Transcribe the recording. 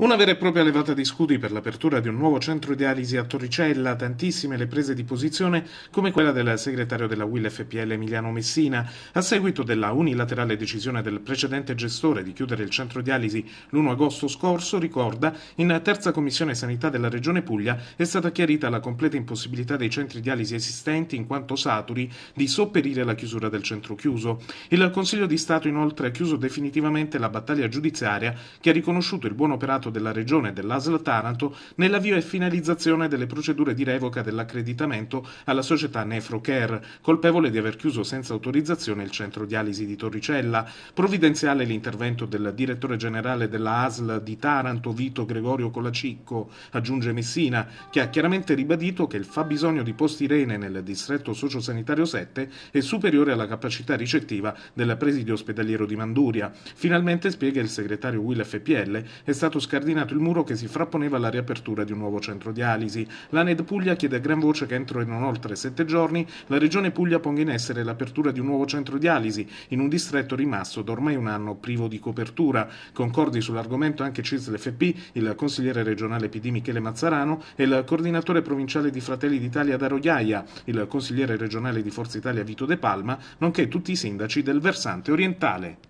Una vera e propria levata di scudi per l'apertura di un nuovo centro dialisi a Torricella, tantissime le prese di posizione come quella del segretario della UIL FPL Emiliano Messina, a seguito della unilaterale decisione del precedente gestore di chiudere il centro dialisi l'1 agosto scorso, ricorda, in terza commissione sanità della Regione Puglia è stata chiarita la completa impossibilità dei centri dialisi esistenti, in quanto saturi, di sopperire la chiusura del centro chiuso. Il Consiglio di Stato inoltre ha chiuso definitivamente la battaglia giudiziaria che ha riconosciuto il buon operato impegnato della Regione e dell'ASL Taranto nell'avvio e finalizzazione delle procedure di revoca dell'accreditamento alla società Nefrocare, colpevole di aver chiuso senza autorizzazione il centro dialisi di Torricella. Provvidenziale l'intervento del direttore generale della ASL di Taranto, Vito Gregorio Colacicco, aggiunge Messina, che ha chiaramente ribadito che il fabbisogno di posti rene nel distretto sociosanitario 7 è superiore alla capacità ricettiva del presidio ospedaliero di Manduria. Finalmente, spiega il segretario Will FPL, è stato scaricato incardinato il muro che si frapponeva alla riapertura di un nuovo centro dialisi. La NED Puglia chiede a gran voce che entro e non oltre sette giorni la Regione Puglia ponga in essere l'apertura di un nuovo centro dialisi in un distretto rimasto da ormai un anno privo di copertura. Concordi sull'argomento anche CISL-FP, il consigliere regionale PD Michele Mazzarano e il coordinatore provinciale di Fratelli d'Italia Daro Ghiaia, il consigliere regionale di Forza Italia Vito De Palma, nonché tutti i sindaci del versante orientale.